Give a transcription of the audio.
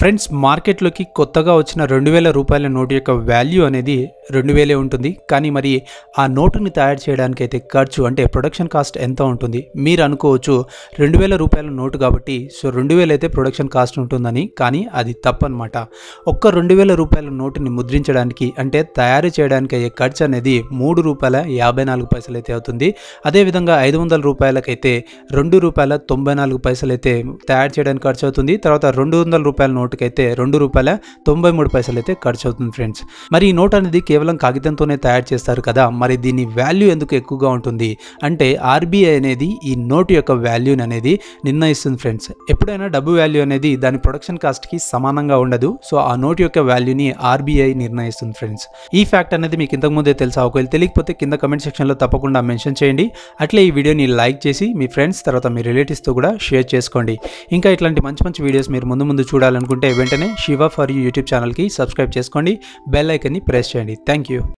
friends మార్కెట్లోకి కొత్తగా వచ్చిన రెండు వేల రూపాయల నోటు యొక్క వాల్యూ అనేది రెండు వేలే ఉంటుంది కానీ మరి ఆ నోటుని తయారు చేయడానికి అయితే ఖర్చు అంటే ప్రొడక్షన్ కాస్ట్ ఎంత ఉంటుంది మీరు అనుకోవచ్చు రెండు వేల రూపాయల నోటు కాబట్టి సో రెండు వేలు అయితే ప్రొడక్షన్ కాస్ట్ ఉంటుందని కానీ అది తప్పనమాట ఒక్క రెండు వేల రూపాయల నోటుని ముద్రించడానికి అంటే తయారు చేయడానికి అయ్యే ఖర్చు అనేది మూడు రూపాయల యాభై నాలుగు పైసలు అయితే అవుతుంది అదేవిధంగా ఐదు వందల రూపాయలకైతే రెండు రూపాయల తొంభై నాలుగు పైసలు అయితే తయారు చేయడానికి ఖర్చు అవుతుంది తర్వాత రెండు వందల రూపాయల నోటు నోటుకి అయితే రెండు రూపాయల తొంభై మూడు పైసలు అయితే ఖర్చు అవుతుంది ఫ్రెండ్స్ మరి ఈ నోట్ అనేది కేవలం కాగితంతోనే తయారు చేస్తారు కదా మరి దీని వాల్యూ ఎందుకు ఎక్కువగా ఉంటుంది అంటే ఆర్బీఐ అనేది ఈ నోటు యొక్క వాల్యూని అనేది నిర్ణయిస్తుంది ఫ్రెండ్స్ ఎప్పుడైనా డబ్బు వాల్యూ అనేది దాని ప్రొడక్షన్ కాస్ట్కి సమానంగా ఉండదు సో ఆ నోట్ యొక్క వాల్యూని ఆర్బీఐ నిర్ణయిస్తుంది ఫ్రెండ్స్ ఈ ఫ్యాక్ట్ అనేది మీకు ఇంతకుముందే తెలుసా ఒకవేళ తెలియకపోతే కింద కమెంట్ సెక్షన్లో తప్పకుండా మెన్షన్ చేయండి అట్లే ఈ వీడియోని లైక్ చేసి మీ ఫ్రెండ్స్ తర్వాత మీ రిలేటివ్స్తో కూడా షేర్ చేసుకోండి ఇంకా ఇట్లాంటి మంచి మంచి వీడియోస్ మీరు ముందు ముందు చూడాలనుకుంటే ఉంటే వెంటనే శివ ఫర్ యూ యూట్యూబ్ ఛానల్కి సబ్స్క్రైబ్ చేసుకోండి బెల్ ఐకన్ని ప్రెస్ చేయండి థ్యాంక్ యూ